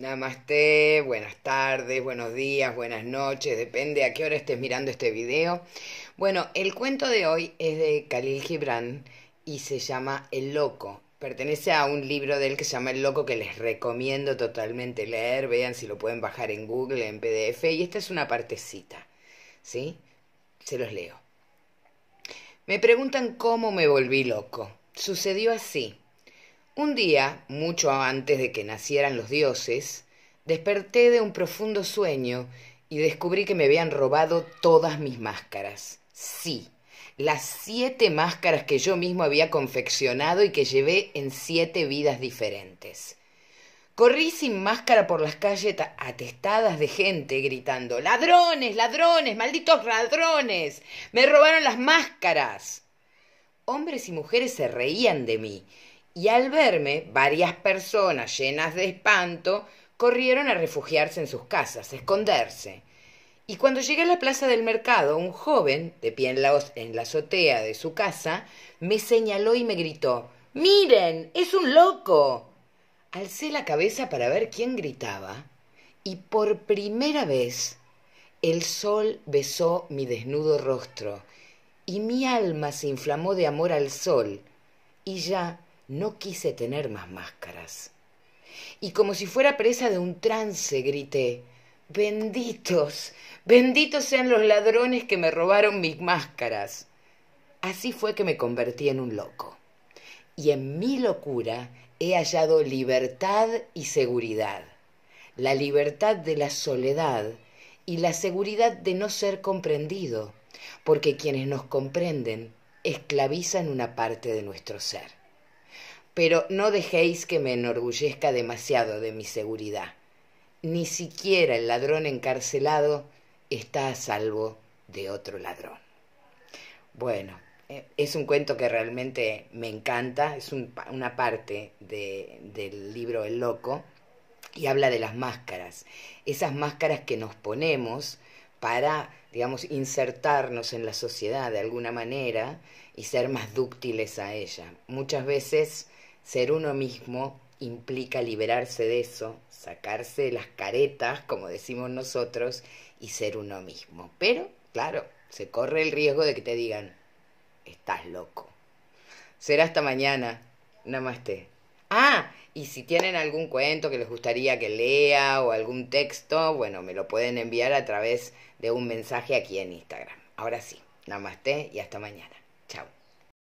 Namaste, buenas tardes, buenos días, buenas noches, depende a qué hora estés mirando este video. Bueno, el cuento de hoy es de Khalil Gibran y se llama El Loco. Pertenece a un libro de él que se llama El Loco que les recomiendo totalmente leer. Vean si lo pueden bajar en Google, en PDF. Y esta es una partecita, ¿sí? Se los leo. Me preguntan cómo me volví loco. Sucedió así. Un día, mucho antes de que nacieran los dioses, desperté de un profundo sueño y descubrí que me habían robado todas mis máscaras. Sí, las siete máscaras que yo mismo había confeccionado y que llevé en siete vidas diferentes. Corrí sin máscara por las calles atestadas de gente gritando ladrones, ladrones, malditos ladrones, me robaron las máscaras. Hombres y mujeres se reían de mí y al verme varias personas llenas de espanto corrieron a refugiarse en sus casas, a esconderse. Y cuando llegué a la plaza del mercado, un joven, de pie en la, en la azotea de su casa, me señaló y me gritó Miren, es un loco. Alcé la cabeza para ver quién gritaba, y por primera vez el sol besó mi desnudo rostro, y mi alma se inflamó de amor al sol, y ya no quise tener más máscaras. Y como si fuera presa de un trance, grité, benditos, benditos sean los ladrones que me robaron mis máscaras. Así fue que me convertí en un loco. Y en mi locura he hallado libertad y seguridad. La libertad de la soledad y la seguridad de no ser comprendido, porque quienes nos comprenden esclavizan una parte de nuestro ser pero no dejéis que me enorgullezca demasiado de mi seguridad. Ni siquiera el ladrón encarcelado está a salvo de otro ladrón. Bueno, eh, es un cuento que realmente me encanta, es una parte de, del libro El Loco y habla de las máscaras, esas máscaras que nos ponemos para, digamos, insertarnos en la sociedad de alguna manera y ser más dúctiles a ella. Muchas veces ser uno mismo implica liberarse de eso, sacarse de las caretas, como decimos nosotros, y ser uno mismo. Pero, claro, se corre el riesgo de que te digan, estás loco. Será hasta mañana. Namaste. Ah, y si tienen algún cuento que les gustaría que lea o algún texto, bueno, me lo pueden enviar a través de un mensaje aquí en Instagram. Ahora sí, namaste y hasta mañana. Chao.